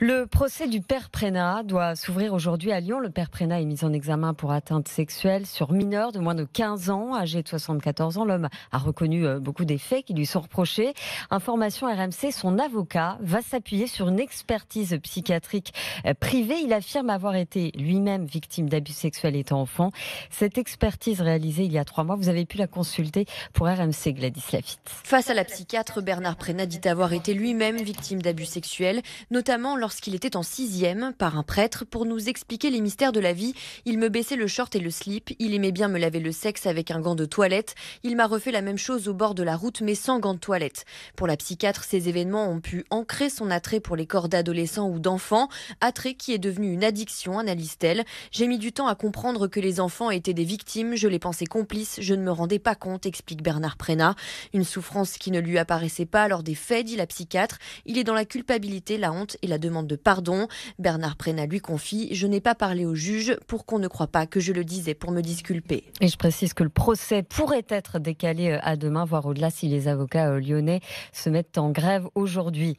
Le procès du père Prenat doit s'ouvrir aujourd'hui à Lyon. Le père Prenat est mis en examen pour atteinte sexuelle sur mineur de moins de 15 ans, âgé de 74 ans. L'homme a reconnu euh, beaucoup des faits qui lui sont reprochés. Information RMC, son avocat va s'appuyer sur une expertise psychiatrique euh, privée. Il affirme avoir été lui-même victime d'abus sexuels étant enfant. Cette expertise réalisée il y a trois mois, vous avez pu la consulter pour RMC Gladys Lafitte. Face à la psychiatre, Bernard Prénat dit avoir été lui-même victime d'abus sexuels, notamment lorsqu'il était en sixième par un prêtre pour nous expliquer les mystères de la vie. Il me baissait le short et le slip. Il aimait bien me laver le sexe avec un gant de toilette. Il m'a refait la même chose au bord de la route mais sans gant de toilette. Pour la psychiatre, ces événements ont pu ancrer son attrait pour les corps d'adolescents ou d'enfants, attrait qui est devenu une addiction, analyse-t-elle. J'ai mis du temps à comprendre que les enfants étaient des victimes, je les pensais complices, je ne me rendais pas compte, explique Bernard Prena. Une souffrance qui ne lui apparaissait pas lors des faits, dit la psychiatre. Il est dans la culpabilité, la honte et la demande de pardon. Bernard Prena lui confie Je n'ai pas parlé au juge pour qu'on ne croit pas que je le disais pour me disculper. Et je précise que le procès pourrait être décalé euh, à demain, voire au-delà si les avocats euh, lyonnais se mettent en grève aujourd'hui.